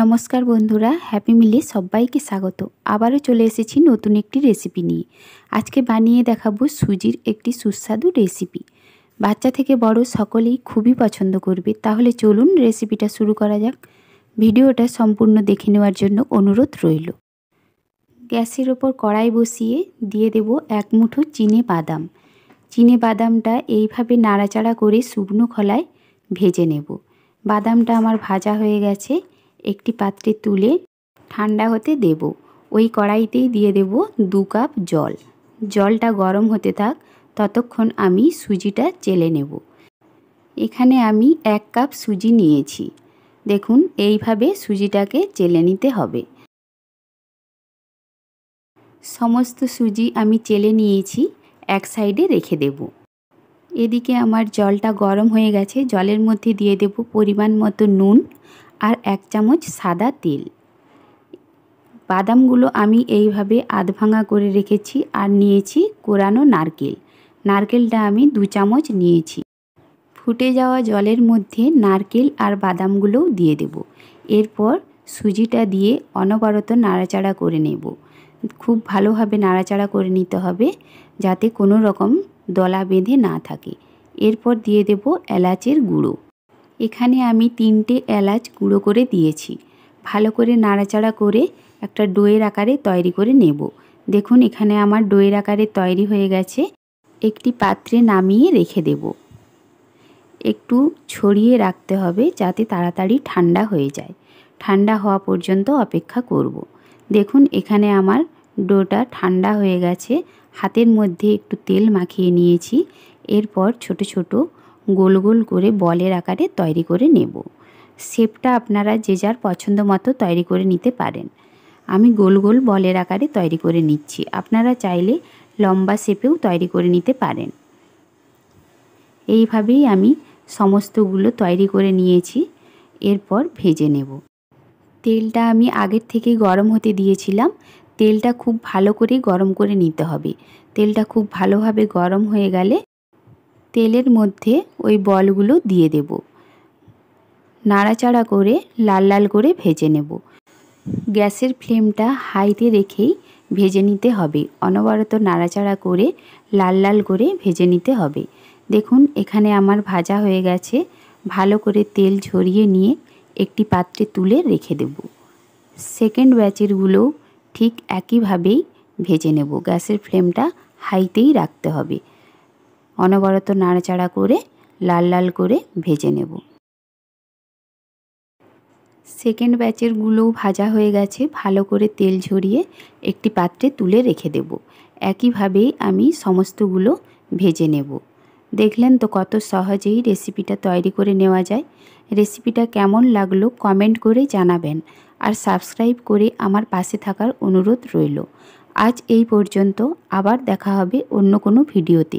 নমস্কার বন্ধুরা হ্যাপি মিলে সবাইকে স্বাগত আবারও চলে এসেছি নতুন একটি রেসিপি নিয়ে আজকে বানিয়ে দেখাবো সুজির একটি সুস্বাদু রেসিপি বাচ্চা থেকে বড় সকলেই খুবই পছন্দ করবে তাহলে চলুন রেসিপিটা শুরু করা যাক ভিডিওটা সম্পূর্ণ দেখে নেওয়ার জন্য অনুরোধ রইল গ্যাসের ওপর কড়াই বসিয়ে দিয়ে দেব এক মুঠো চিনে বাদাম চিনে বাদামটা এইভাবে নাড়াচাড়া করে শুকনো খলায় ভেজে নেব বাদামটা আমার ভাজা হয়ে গেছে একটি পাত্রে তুলে ঠান্ডা হতে দেব ওই কড়াইতেই দিয়ে দেব দু কাপ জল জলটা গরম হতে থাক ততক্ষণ আমি সুজিটা চেলে নেব এখানে আমি এক কাপ সুজি নিয়েছি দেখুন এইভাবে সুজিটাকে চেলে নিতে হবে সমস্ত সুজি আমি চেলে নিয়েছি এক সাইডে রেখে দেব এদিকে আমার জলটা গরম হয়ে গেছে জলের মধ্যে দিয়ে দেব পরিমাণ মতো নুন আর এক চামচ সাদা তেল বাদামগুলো আমি এইভাবে আধ ভাঙা করে রেখেছি আর নিয়েছি কোরানো নারকেল নারকেলটা আমি দু চামচ নিয়েছি ফুটে যাওয়া জলের মধ্যে নারকেল আর বাদামগুলোও দিয়ে দেব এরপর সুজিটা দিয়ে অনবরত নাড়াচাড়া করে নেব খুব ভালোভাবে নাড়াচাড়া করে নিতে হবে যাতে কোনো রকম দলা বেঁধে না থাকে এরপর দিয়ে দেব এলাচের গুঁড়ো এখানে আমি তিনটে এলাচ গুঁড়ো করে দিয়েছি ভালো করে নাড়াচাড়া করে একটা ডোয়ের আকারে তৈরি করে নেব দেখুন এখানে আমার ডোয়ের আকারে তৈরি হয়ে গেছে একটি পাত্রে নামিয়ে রেখে দেব একটু ছড়িয়ে রাখতে হবে যাতে তাড়াতাড়ি ঠান্ডা হয়ে যায় ঠান্ডা হওয়া পর্যন্ত অপেক্ষা করব। দেখুন এখানে আমার ডোটা ঠান্ডা হয়ে গেছে হাতের মধ্যে একটু তেল মাখিয়ে নিয়েছি এরপর ছোট ছোট গোল গোল করে বলের আকারে তৈরি করে নেব শেপটা আপনারা যে যার পছন্দ মতো তৈরি করে নিতে পারেন আমি গোল গোল বলের আকারে তৈরি করে নিচ্ছি আপনারা চাইলে লম্বা শেপেও তৈরি করে নিতে পারেন এইভাবেই আমি সমস্তগুলো তৈরি করে নিয়েছি এরপর ভেজে নেব তেলটা আমি আগের থেকে গরম হতে দিয়েছিলাম তেলটা খুব ভালো করে গরম করে নিতে হবে তেলটা খুব ভালোভাবে গরম হয়ে গেলে তেলের মধ্যে ওই বলগুলো দিয়ে দেব নাড়াচাড়া করে লাল লাল করে ভেজে নেব গ্যাসের ফ্লেমটা হাইতে রেখেই ভেজে নিতে হবে অনবরত নাড়াচাড়া করে লাল লাল করে ভেজে নিতে হবে দেখুন এখানে আমার ভাজা হয়ে গেছে ভালো করে তেল ঝরিয়ে নিয়ে একটি পাত্রে তুলে রেখে দেব সেকেন্ড ব্যাচেরগুলো ঠিক একইভাবেই ভেজে নেব গ্যাসের ফ্লেমটা হাইতেই রাখতে হবে অনবরত নাড়াচাড়া করে লাল লাল করে ভেজে নেব সেকেন্ড ব্যাচের গুলোও ভাজা হয়ে গেছে ভালো করে তেল ঝরিয়ে একটি পাত্রে তুলে রেখে দেব একইভাবেই আমি সমস্তগুলো ভেজে নেব দেখলেন তো কত সহজেই রেসিপিটা তৈরি করে নেওয়া যায় রেসিপিটা কেমন লাগলো কমেন্ট করে জানাবেন আর সাবস্ক্রাইব করে আমার পাশে থাকার অনুরোধ রইল আজ এই পর্যন্ত আবার দেখা হবে অন্য কোনো ভিডিওতে